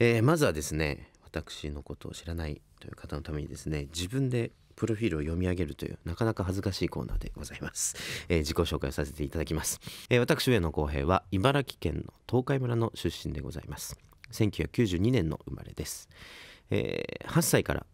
えー、まずはですね私のことを知らないという方のためにですね自分でプロフィールを読み上げるというなかなか恥ずかしいコーナーでございます、えー、自己紹介をさせていただきます、えー、私上野光平は茨城県の東海村の出身でございます1992年の生まれです、えー、8歳から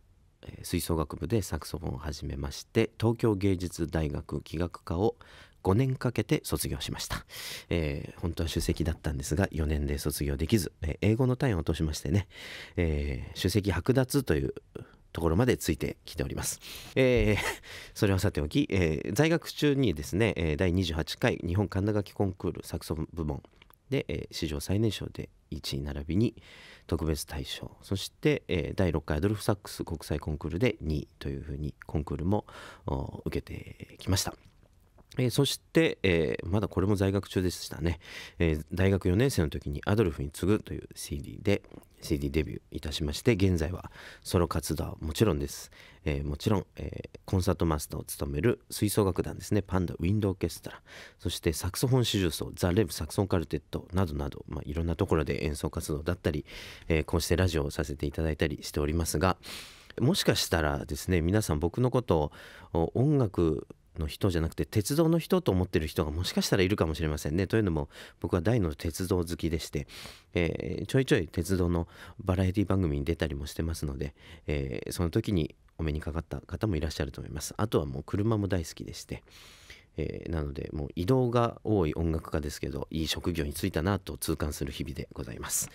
吹奏楽部でサクソフォンを始めまして東京芸術大学器楽科を5年かけて卒業しました。えー、本当は首席だったんですが、4年で卒業できず、えー、英語の単位を落としましてね、えー、首席剥奪というところまでついてきております。えー、それはさておき、えー、在学中にですね、第28回日本神田楽器コンクールサクソ部門で、えー、史上最年少で1位並びに特別大賞そして、えー、第6回アドルフ・サックス国際コンクールで2位というふうにコンクールも受けてきました。えー、そして、えー、まだこれも在学中でしたね、えー、大学4年生の時に「アドルフに次ぐ」という CD で CD デビューいたしまして現在はソロ活動はもちろんです、えもちろん、えコンサートマスターを務める吹奏楽団ですねパンダウィンドオーケストラそしてサクソフォン四重奏ザ・レブサクソンカルテットなどなど、まあ、いろんなところで演奏活動だったり、えこうしてラジオをさせていただいたりしておりますがもしかしたらですね皆さん僕のことを音楽の人じゃなくて鉄道の人と思ってる人がもしかしたらいるかもしれませんね。というのも僕は大の鉄道好きでして、えー、ちょいちょい鉄道のバラエティ番組に出たりもしてますので、えー、その時にお目にかかった方もいらっしゃると思います。あとはもう車も大好きでして。えー、なのでもう移動が多い音楽家ですけどいい職業に就いたなと痛感する日々でございます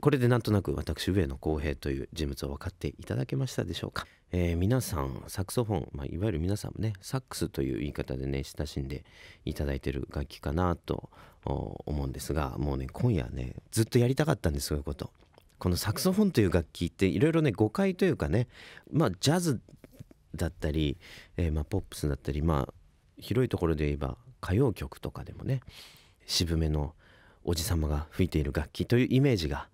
これでなんとなく私上野公平という人物を分かっていただけましたでしょうかえー、皆さんサクソフォン、まあ、いわゆる皆さんもねサックスという言い方でね親しんでいただいてる楽器かなと思うんですがもうね今夜ねずっとやりたかったんですそういうこと。このサクソフォンという楽器っていろいろね誤解というかねまあジャズだったり、えー、まあ、ポップスだったりまあ広いところで言えば歌謡曲とかでもね渋めのおじ様が吹いている楽器というイメージが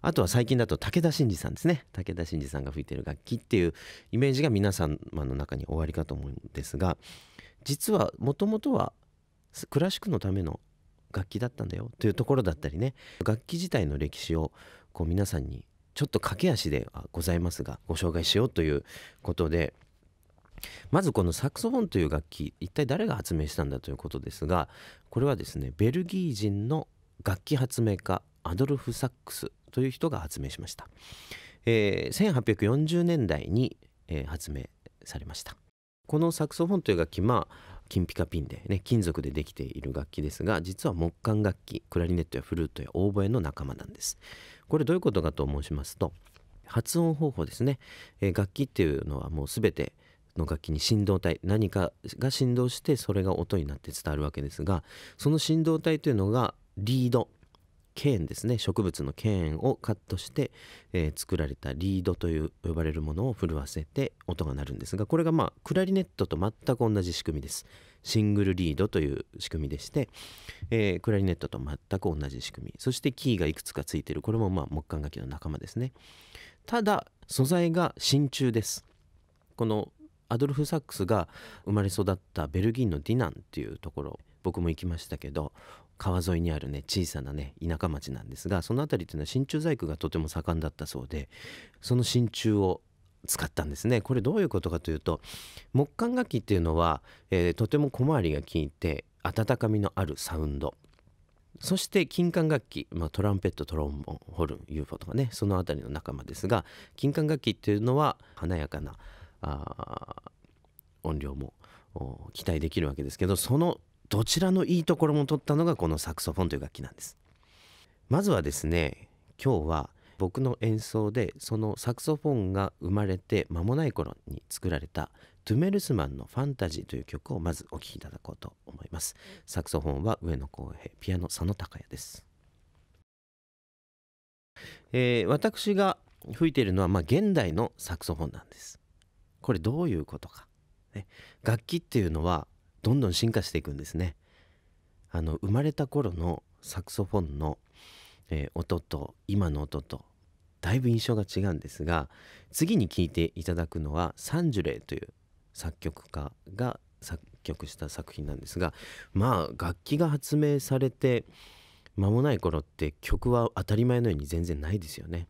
あとは最近だと武田真治さんですね武田真治さんが吹いてる楽器っていうイメージが皆様の中におありかと思うんですが実はもともとはクラシックのための楽器だったんだよというところだったりね楽器自体の歴史をこう皆さんにちょっと駆け足ではございますがご紹介しようということでまずこのサクソフォンという楽器一体誰が発明したんだということですがこれはですねベルギー人の楽器発明家アドルフ・サックスという人が発明しました、えー、1840年代に、えー、発明されましたこのサクソフォンという楽器まあ金ピカピンで、ね、金属でできている楽器ですが実は木管楽器クラリネットやフルートやオーボエの仲間なんですこれどういうことかと申しますと発音方法ですね、えー、楽器っていうのはもう全ての楽器に振動体何かが振動してそれが音になって伝わるわけですがその振動体というのがリードケーンですね植物のケーンをカットして、えー、作られたリードという呼ばれるものを震わせて音が鳴るんですがこれがまあクラリネットと全く同じ仕組みですシングルリードという仕組みでして、えー、クラリネットと全く同じ仕組みそしてキーがいくつかついてるこれもまあ木管楽器の仲間ですねただ素材が真鍮ですこのアドルフ・サックスが生まれ育ったベルギーのディナンっていうところ僕も行きましたけど川沿いにあるね小さなね田舎町なんですがその辺りっていうのは真鍮細工がとても盛んだったそうでその真鍮を使ったんですねこれどういうことかというと木管楽器っていうのは、えー、とても小回りが利いて温かみのあるサウンドそして金管楽器、まあ、トランペットトロンボンホルン UFO とかねその辺りの仲間ですが金管楽器っていうのは華やかな音量も期待できるわけですけどそのどちらのいいところも取ったのがこのサクソフォンという楽器なんですまずはですね今日は僕の演奏でそのサクソフォンが生まれて間もない頃に作られたトゥメルスマンの「ファンタジー」という曲をまずお聴きいただこうと思いますサクソフォンは上野光平ピアノ佐野孝也です、えー、私が吹いているのはまあ現代のサクソフォンなんですこれどういうことか、ね、楽器っていうのはどんどん進化していくんですねあの生まれた頃のサクソフォンの、えー、音と今の音とだいぶ印象が違うんですが次に聴いていただくのはサンジュレイという作曲家が作曲した作品なんですがまあ楽器が発明されて間もない頃って曲は当たり前のように全然ないですよね。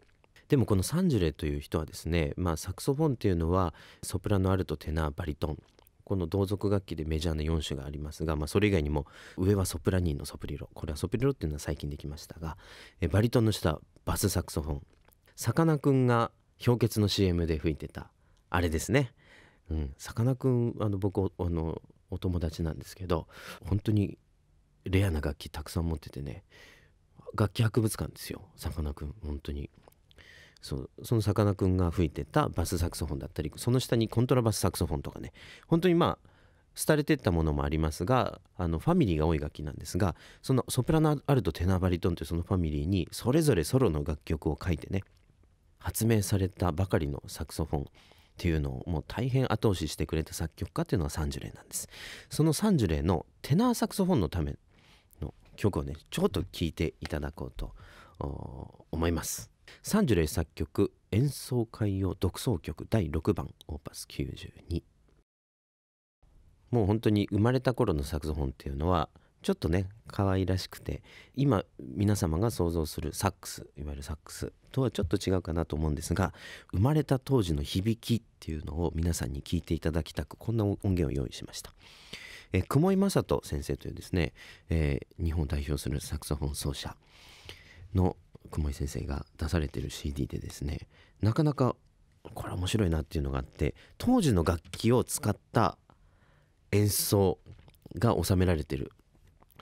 でもこのサンジュレという人はですね、まあ、サクソフォンっていうのはソプラノアルトテナーバリトンこの同族楽器でメジャーな4種がありますが、まあ、それ以外にも上はソプラニーのソプリロこれはソプリロっていうのは最近できましたがえバリトンの下はバスサクソフォンさかなクンが氷結の CM で吹いてたあれですね。うん、さかなクンあの僕あのお友達なんですけど本当にレアな楽器たくさん持っててね楽器博物館ですよさかなクン本当にそのさかなクンが吹いてたバスサクソフォンだったりその下にコントラバスサクソフォンとかね本当にまあ廃れてったものもありますがあのファミリーが多い楽器なんですがそのソプラノアルトテナーバリトンというそのファミリーにそれぞれソロの楽曲を書いてね発明されたばかりのサクソフォンっていうのをもう大変後押ししてくれた作曲家っていうのはサンジュレイなんですそのサンジュレイのテナーサクソフォンのための曲をねちょっと聴いていただこうと思います。サンジュレイ作曲演奏会用独奏曲第6番オーパス92もう本当に生まれた頃のサクソフォンっていうのはちょっとね可愛らしくて今皆様が想像するサックスいわゆるサックスとはちょっと違うかなと思うんですが生まれた当時の響きっていうのを皆さんに聞いていただきたくこんな音源を用意しました。え雲井正人先生というですね、えー、日本を代表するサクソフォン奏者の雲井先生が出されてる CD でですねなかなかこれ面白いなっていうのがあって当時の楽器を使った演奏が収められてる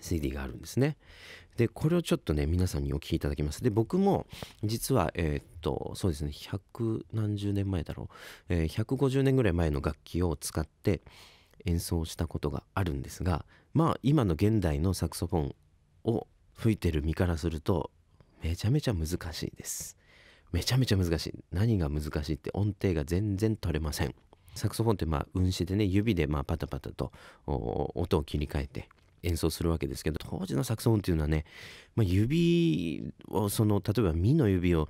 CD があるんですね。でこれをちょっとね皆さんにお聴きいただきます。で僕も実はえー、っとそうですね百何十年前だろう、えー、150年ぐらい前の楽器を使って演奏したことがあるんですがまあ今の現代のサクソフォンを吹いてる身からするとめちゃめちゃ難しいです。めちゃめちゃ難しい。何が難しいって音程が全然取れません。サクソフォンってまあ運指でね指でまあパタパタと音を切り替えて演奏するわけですけど当時のサクソフォンっていうのはね、まあ、指をその例えば「み」の指を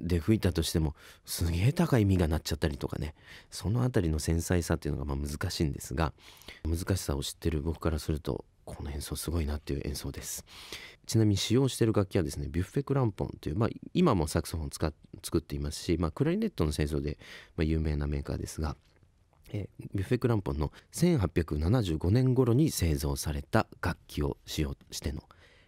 で吹いたとしてもすげえ高い「み」が鳴っちゃったりとかねその辺りの繊細さっていうのがまあ難しいんですが難しさを知ってる僕からするとこの演奏すごいなっていう演奏です。ちなみに使用している楽器はですねビュッフェクランポンという、まあ、今もサクソフォン使っ作っていますし、まあ、クラリネットの製造で、まあ、有名なメーカーですが、えビュッフェクランポンの1875年頃に製造された楽器を使用しての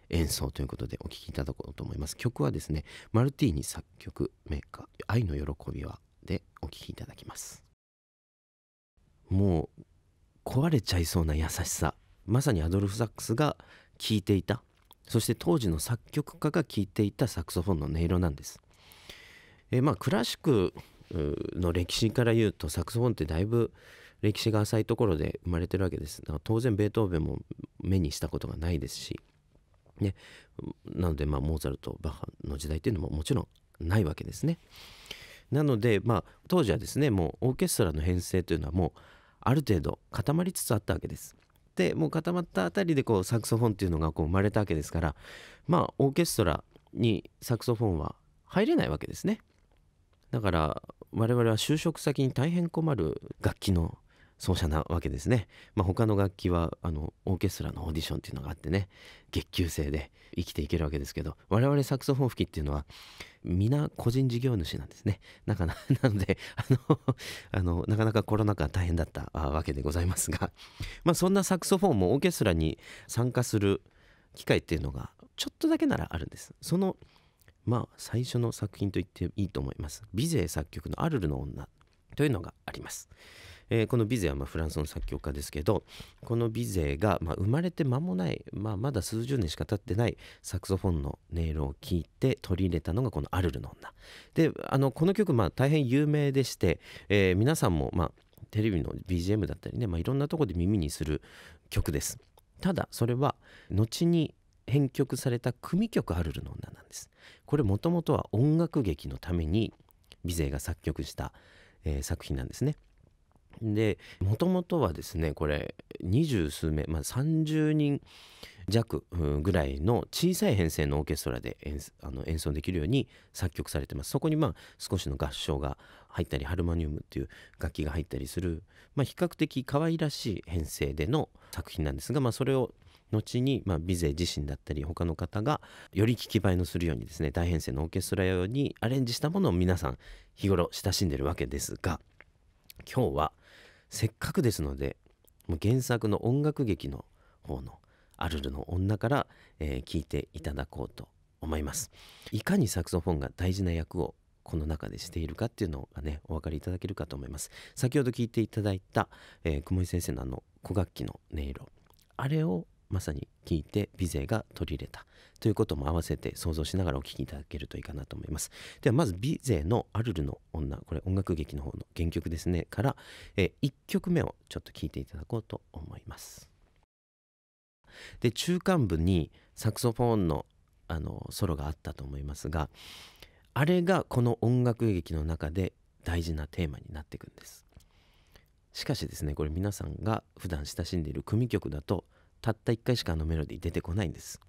演奏ということでお聴きいただこうと思います曲はですねマルティーニ作曲メーカー「愛の喜びは」でお聴きいただきますもう壊れちゃいそうな優しさまさにアドルフ・サックスが聴いていたそして当時の作曲家が聴いていたサクソフォンの音色なんです。えまあクラシックの歴史から言うとサクソフォンってだいぶ歴史が浅いところで生まれてるわけです。だから当然ベートーベンも目にしたことがないですし、ね、なのでまあモーツァルトバッハの時代っていうのももちろんないわけですね。なのでまあ当時はですねもうオーケストラの編成というのはもうある程度固まりつつあったわけです。ってもう固まったあたりでこうサクソフォンっていうのがこう生まれたわけですからまあオーケストラにサクソフォンは入れないわけですねだから我々は就職先に大変困る楽器の奏者なわけですね、まあ、他の楽器はあのオーケストラのオーディションっていうのがあってね月給制で生きていけるわけですけど我々サクソフォン吹きっていうのは皆個人事業主なんですねなかな なのであのあのなかなかコロナ禍大変だったわけでございますが、まあ、そんなサクソフォンもオーケストラに参加する機会っていうのがちょっとだけならあるんです。そのまあ最初の作品と言っていいと思います。ビゼ作曲の「アルルの女」というのがあります。えー、このビゼはまフランスの作曲家ですけどこのビゼがま生まれて間もない、まあ、まだ数十年しか経ってないサクソフォンの音色を聴いて取り入れたのがこの「アルルの女」であのこの曲まあ大変有名でして、えー、皆さんもまテレビの BGM だったりね、まあ、いろんなとこで耳にする曲ですただそれは後に編曲された組曲アルルの女なんですこれもともとは音楽劇のためにビゼが作曲した、えー、作品なんですねでもともとはですねこれ二十数名、まあ、30人弱ぐらいの小さい編成のオーケストラで演あの演奏できるように作曲されてますそこにまあ少しの合唱が入ったりハルマニウムっていう楽器が入ったりする、まあ、比較的可愛らしい編成での作品なんですが、まあ、それを後に、まあ、ビゼ自身だったり他の方がより聞き映えのするようにですね大編成のオーケストラ用にアレンジしたものを皆さん日頃親しんでるわけですが今日はせっかくですのでもう原作の音楽劇の方の「アルルの女」から聴、えー、いていただこうと思いますいかにサクソフォンが大事な役をこの中でしているかっていうのがねお分かりいただけるかと思います先ほど聞いていただいた、えー、雲井先生のあの古楽器の音色あれをまさに聞いてビゼが取り入れたということも合わせて想像しながらお聴きいただけるといいかなと思います。ではまずビゼの「アルルの女」これ音楽劇の方の原曲ですねから、え1曲目をちょっと聴いていただこうと思います。で中間部にサクソフォーンのあのソロがあったと思いますがあれがこの音楽劇の中で大事なテーマになっていくんです。しかしですねこれ皆さんが普段親しんでいる組曲だと「たった1回しかあのメロディー出てこないんです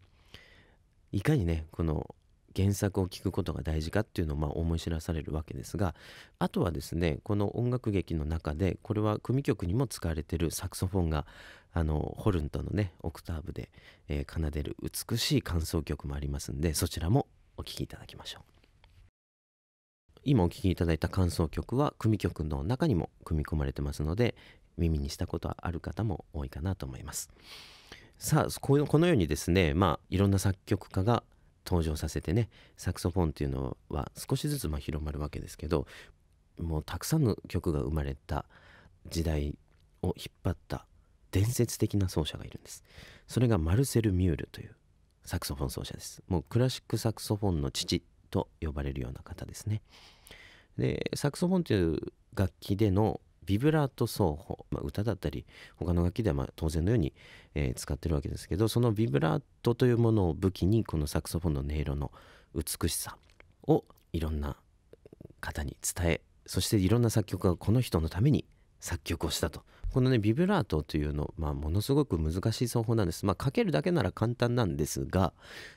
いかにねこの原作を聴くことが大事かっていうのをまあ思い知らされるわけですがあとはですねこの音楽劇の中でこれは組曲にも使われてるサクソフォンがあのホルンとのねオクターブで、えー、奏でる美しい感想曲もありますんでそちらもお聴きいただきましょう。今お聴きいただいた感想曲は組曲の中にも組み込まれてますので耳にしたことはある方も多いかなと思います。さあこのこのようにですね、まあ、いろんな作曲家が登場させてねサクソフォンっていうのは少しずつま広まるわけですけどもうたくさんの曲が生まれた時代を引っ張った伝説的な奏者がいるんですそれがマルセル・ミュールというサクソフォン奏者ですもうクラシックサクソフォンの父と呼ばれるような方ですねでサクソフォンという楽器でのビブラート奏法、まあ、歌だったり他の楽器ではま当然のように、えー、使ってるわけですけどそのビブラートというものを武器にこのサクソフォンの音色の美しさをいろんな方に伝えそしていろんな作曲家がこの人のために作曲をしたとこのねビブラートというの、まあ、ものすごく難しい奏法なんですまあかけるだけなら簡単なんですが、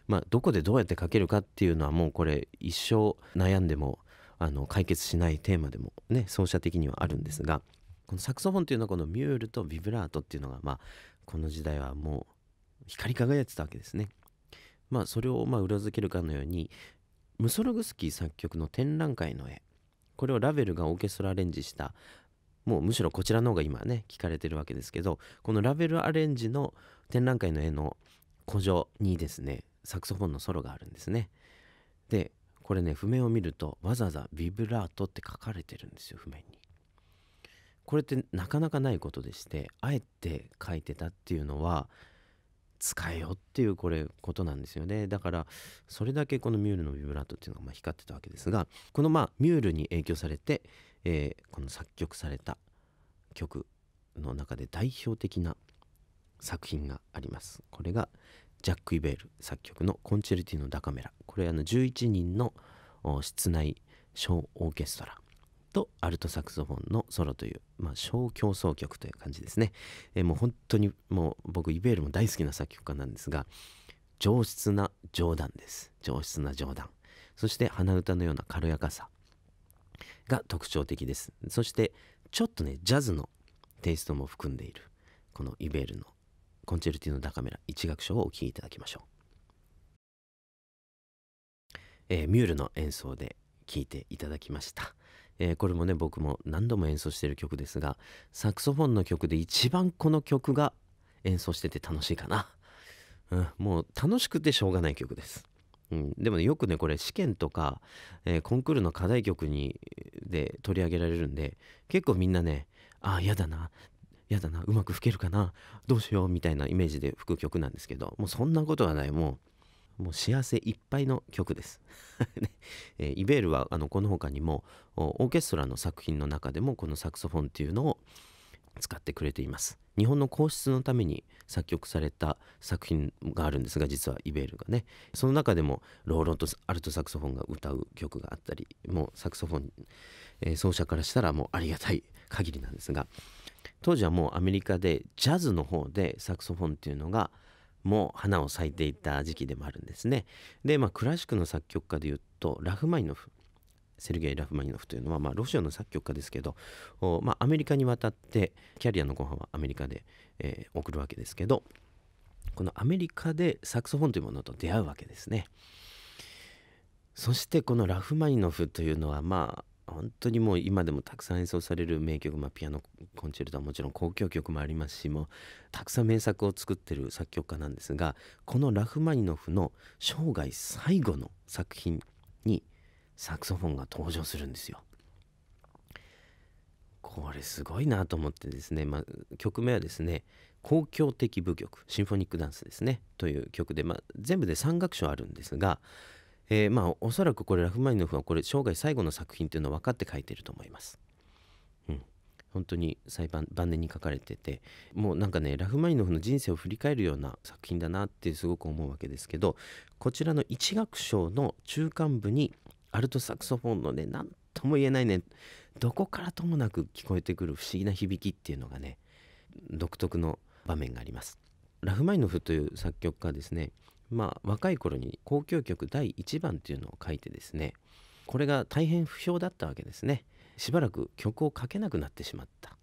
まあ、どこでどうやってかけるかっていうのはもうこれ一生悩んでもあの解決しないテーマでもね奏者的にはあるんですがこのサクソフォンっていうのはこのミュールとビブラートっていうのがまあこの時代はもう光り輝いてたわけですね。まあそれをまあ裏付けるかのようにムソルグスキー作曲の展覧会の絵これをラヴェルがオーケストラアレンジしたもうむしろこちらの方が今ね聞かれてるわけですけどこのラベルアレンジの展覧会の絵の古城にですねサクソフォンのソロがあるんですね。でこれね譜面を見るとわざわざビブラートって書かれてるんですよ譜面に。これってなかなかないことでしてあえて書いてたっていうのは使えよっていうこれことなんですよねだからそれだけこのミュールのビブラートっていうのがま光ってたわけですがこのまあミュールに影響されて、えー、この作曲された曲の中で代表的な作品がありますこれがジャック・イベール作曲の「コンチェルティのダカメラ」これあの11人の室内小オーケストラとアルトサクソフォンのソロという、まあ、小競奏曲という感じですね、えー、もう本当にもう僕イベールも大好きな作曲家なんですが上質な冗談です上質な冗談そして鼻歌のような軽やかさが特徴的ですそしてちょっとねジャズのテイストも含んでいるこのイベールのコンチェルティのノダカメラ一楽章をお聴きいただきましょう、えー、ミュールの演奏で聴いていただきました、えー、これもね僕も何度も演奏してる曲ですがサクソフォンの曲で一番この曲が演奏してて楽しいかな、うん、もう楽しくてしょうがない曲ですうん、でもねよくねこれ試験とか、えー、コンクールの課題曲にで取り上げられるんで結構みんなねああ嫌だなやだなうまく吹けるかなどうしようみたいなイメージで吹く曲なんですけどもうそんなことはないもうもう幸せいっぱいの曲です、えー、イベールはあのこの他にもオーケストラの作品の中でもこのサクソフォンっていうのを使ってくれています日本の皇室のために作曲された作品があるんですが実はイベールがねその中でもローロンとアルトサクソフォンが歌う曲があったりもうサクソフォン、えー、奏者からしたらもうありがたい限りなんですが当時はもうアメリカでジャズの方でサクソフォンっていうのがもう花を咲いていた時期でもあるんですね。で、まあ、クラシックの作曲家でいうとラフマイノフセルゲイ・ラフマニノフというのは、まあ、ロシアの作曲家ですけど、まあ、アメリカに渡ってキャリアのご飯はアメリカで、えー、送るわけですけどこのアメリカでサクソフォンというものと出会うわけですね。そしてこのラフマニノフというのはまあ本当にもう今でもたくさん演奏される名曲、まあ、ピアノコンチェルトはもちろん交響曲もありますしもうたくさん名作を作ってる作曲家なんですがこのラフマニノフの生涯最後の作品にサクソフォンが登場するんですよ。これすごいなと思ってですね、まあ、曲名はですね「公共的舞曲シンフォニックダンス」ですねという曲で、まあ、全部で3楽章あるんですがえー、まあおそらくこれラフマニノフはこれ生涯最後の作品というのは分かって書いてると思います。うん、本当に最晩晩年に書かれててもうなんかねラフマニノフの人生を振り返るような作品だなってすごく思うわけですけどこちらの一楽章の中間部にアルトサクソフォンのね何とも言えないねどこからともなく聞こえてくる不思議な響きっていうのがね独特の場面があります。ラフマイノフという作曲家ですねまあ、若い頃に交響曲第1番っていうのを書いてですねこれが大変不評だったわけですねしばらく曲を書けなくなってしまった、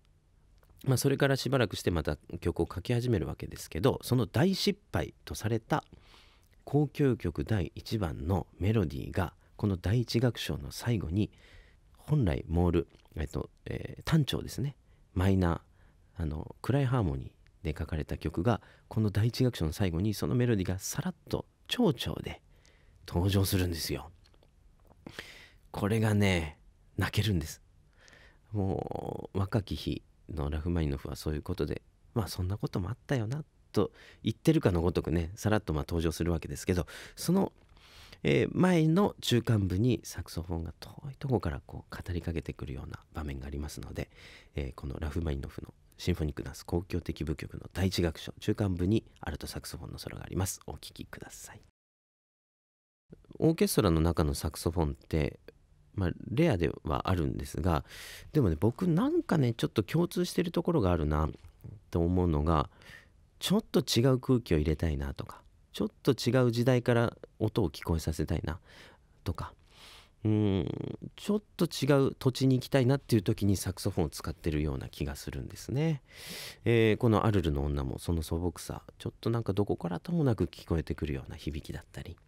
まあ、それからしばらくしてまた曲を書き始めるわけですけどその大失敗とされた交響曲第1番のメロディーがこの第1楽章の最後に本来モール、えっとえー、単調ですねマイナーあの暗いハーモニーで書かれた曲がこの第一楽章の最後にそのメロディがさらっと蝶々で登場するんですよ。これがね泣けるんです。もう若き日のラフマニノフはそういうことでまあそんなこともあったよなと言ってるかのごとくねさらっとまあ登場するわけですけどその、えー、前の中間部にサクソフォンが遠いとこからこう語りかけてくるような場面がありますので、えー、このラフマニノフのシンフォニックダンス公共的舞曲の第一楽章中間部にアルトサクソフォンのソロがありますお聴きくださいオーケストラの中のサクソフォンってまあ、レアではあるんですがでもね僕なんかねちょっと共通してるところがあるなと思うのがちょっと違う空気を入れたいなとかちょっと違う時代から音を聞こえさせたいなとかうんちょっと違う土地に行きたいなっていう時にサクソフォンを使ってるような気がするんですね、えー、この「アルルの女」もその素朴さちょっとなんかどこからともなく聞こえてくるような響きだったり、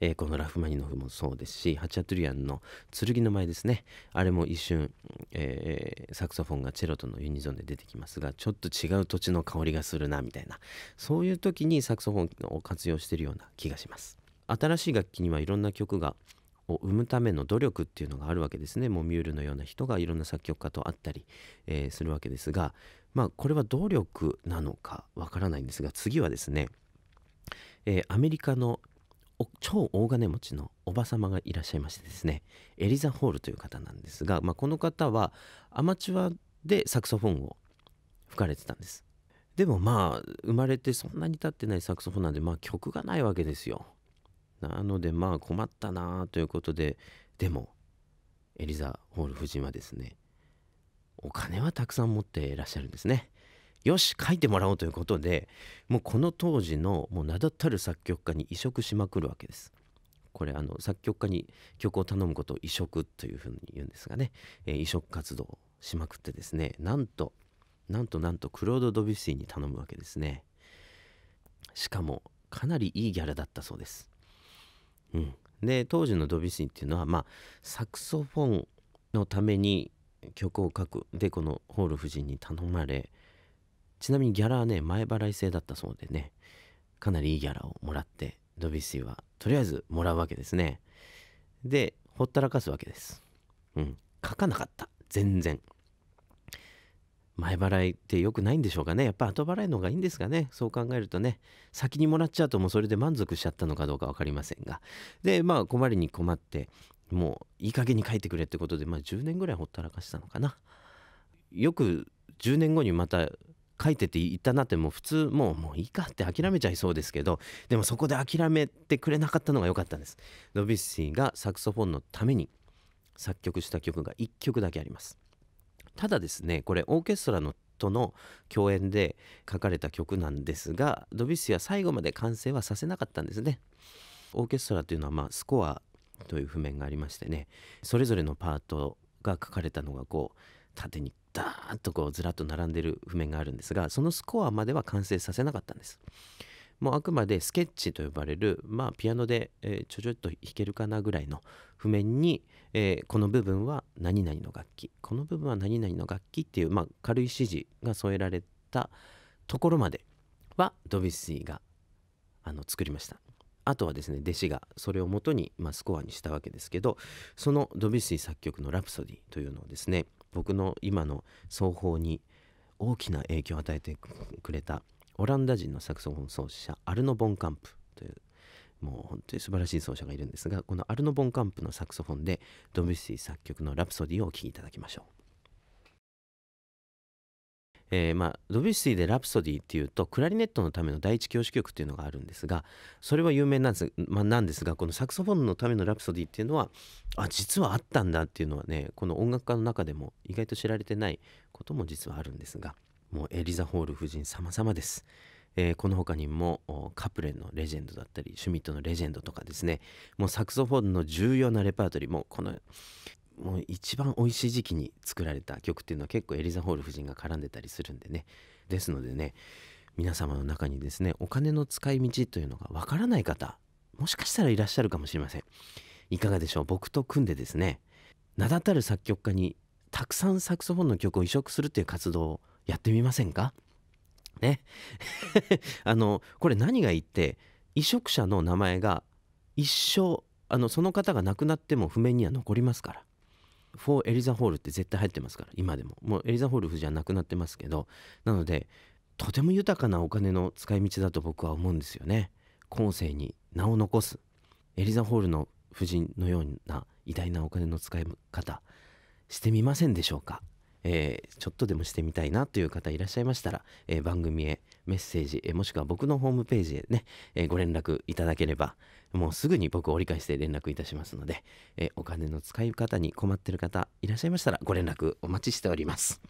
えー、このラフマニノフもそうですしハチャトゥリアンの「剣の前」ですねあれも一瞬、えー、サクソフォンがチェロとのユニゾンで出てきますがちょっと違う土地の香りがするなみたいなそういう時にサクソフォンを活用してるような気がします新しい楽器にはいろんな曲がを生むための努力っていうのがあるわけですねもうミュールのような人がいろんな作曲家と会ったり、えー、するわけですがまあこれは努力なのかわからないんですが次はですね、えー、アメリカの超大金持ちのおば様がいらっしゃいましてですねエリザ・ホールという方なんですが、まあ、この方はアマチュアでサクソフォンを吹かれてたんですでもまあ生まれてそんなに経ってないサクソフォンなんでまあ曲がないわけですよなのでまあ困ったなということででもエリザ・ホール夫人はですねお金はたくさん持っていらっしゃるんですね。よし書いてもらおうということでもうこの当時のもう名だたる作曲家に移植しまくるわけです。これあの作曲家に曲を頼むことを移植というふうに言うんですがね、えー、移植活動しまくってですねなんとなんとなんとクロード・ドビュッシーに頼むわけですね。しかもかなりいいギャラだったそうです。うん、で当時のドビュッシーっていうのは、まあ、サクソフォンのために曲を書くでこのホール夫人に頼まれちなみにギャラはね前払い制だったそうでねかなりいいギャラをもらってドビュッシーはとりあえずもらうわけですねでほったらかすわけですうん書かなかった全然前払いって良くないんでしょうかねやっぱ後払いの方がいいんですかねそう考えるとね先にもらっちゃうともうそれで満足しちゃったのかどうか分かりませんがでまあ困りに困ってもういい加減に書いてくれってことでまあ10年ぐらいほったらかしたのかなよく10年後にまた書いてて言ったなってもう普通もうもういいかって諦めちゃいそうですけどでもそこで諦めてくれなかったのが良かったんですノビッシーがサクソフォンのために作曲した曲が1曲だけありますただですねこれオーケストラのとの共演で書かれた曲なんですがドビュッシーは最後まで完成はさせなかったんですね。オーケストラというのはまあスコアという譜面がありましてねそれぞれのパートが書かれたのがこう縦にダーッとこうずらっと並んでる譜面があるんですがそのスコアまでは完成させなかったんです。もうあくまでスケッチと呼ばれる、まあ、ピアノで、えー、ちょちょっと弾けるかなぐらいの譜面に、えー、この部分は何々の楽器この部分は何々の楽器っていう、まあ、軽い指示が添えられたところまではドビュッシーがあの作りました。あとはですね弟子がそれをもとに、まあ、スコアにしたわけですけどそのドビュッシー作曲の「ラプソディ」というのをですね僕の今の奏法に大きな影響を与えてくれたオランダ人のサクソフォン奏者アルノ・ボンカンプというもう本当に素晴らしい奏者がいるんですがこのアルノ・ボンカンプのサクソフォンでドビュッシー作曲の「ラプソディ」をお聴きいただきましょう。えー、まあ、ドビュッシーで「ラプソディ」っていうとクラリネットのための第一教師曲っていうのがあるんですがそれは有名なんです,、まあ、なんですがこのサクソフォンのための「ラプソディ」っていうのはあ実はあったんだっていうのはねこの音楽家の中でも意外と知られてないことも実はあるんですが。もうエリザ・ホール夫人様々です。えー、この他にもカプレンのレジェンドだったりシュミットのレジェンドとかですねもうサクソフォンの重要なレパートリーもこのもう一番美味しい時期に作られた曲っていうのは結構エリザ・ホール夫人が絡んでたりするんでねですのでね皆様の中にですねお金の使い道というのがわからない方もしかしたらいらっしゃるかもしれませんいかがでしょう僕と組んでですね名だたる作曲家にたくさんサクソフォンの曲を移植するっていう活動をやってみませんかね あのこれ何がいいって移植者の名前が一生あのその方が亡くなっても譜面には残りますからフォーエリザホールって絶対入ってますから今でももうエリザホール夫人は亡くなってますけどなのでとても豊かなお金の使い道だと僕は思うんですよね後世に名を残すエリザホールの夫人のような偉大なお金の使い方してみませんでしょうかえー、ちょっとでもしてみたいなという方いらっしゃいましたら、えー、番組へメッセージ、えー、もしくは僕のホームページへね、えご連絡いただければ、もうすぐに僕を折り返して連絡いたしますので、えお金の使い方に困ってる方いらっしゃいましたらご連絡お待ちしております。